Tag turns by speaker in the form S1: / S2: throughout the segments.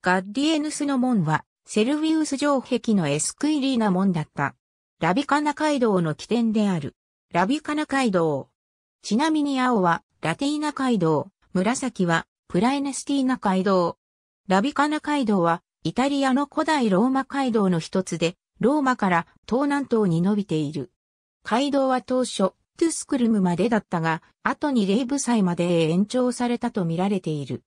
S1: ガッ
S2: ディエヌスの門は、セルビウス城壁のエスクイリーナ門だった。ラビカナ街道の起点である。ラビカナ街道。ちなみに青は、ラティーナ街道、紫は、プライネスティーナ街道。ラビカナ街道は、イタリアの古代ローマ街道の一つで、ローマから東南東に伸びている。街道は当初、トゥスクルムまでだったが、後にレイブ祭まで延長されたと見られている。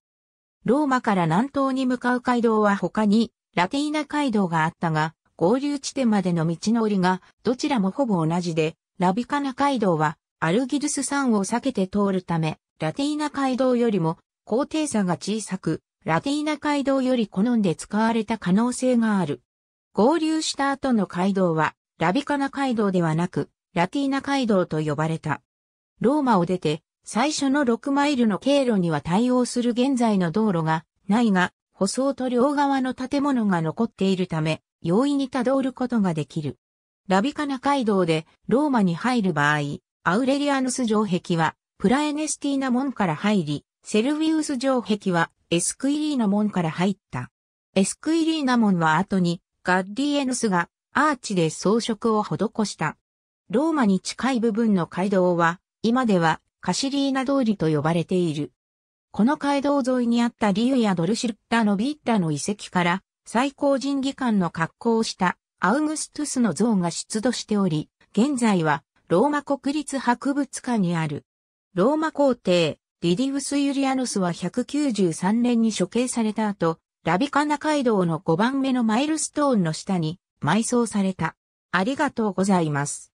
S2: ローマから南東に向かう街道は他にラティーナ街道があったが、合流地点までの道のりがどちらもほぼ同じで、ラビカナ街道はアルギルス山を避けて通るため、ラティーナ街道よりも高低差が小さく、ラティーナ街道より好んで使われた可能性がある。合流した後の街道は、ラビカナ街道ではなく、ラティーナ街道と呼ばれた。ローマを出て、最初の6マイルの経路には対応する現在の道路がないが、舗装と両側の建物が残っているため、容易にたどることができる。ラビカナ街道でローマに入る場合、アウレリアヌス城壁はプラエネスティーナ門から入り、セルビウス城壁はエスクイリーナ門から入った。エスクイリーナ門は後にガッリエヌスがアーチで装飾を施した。ローマに近い部分の街道は今ではカシリーナ通りと呼ばれている。この街道沿いにあったリユウやドルシュッタのビッタの遺跡から最高人技官の格好をしたアウグストゥスの像が出土しており、現在はローマ国立博物館にある。ローマ皇帝、ディディウス・ユリアノスは193年に処刑された後、ラビカナ街道の5番目のマイルストーンの下に埋葬された。ありがとうござ
S1: います。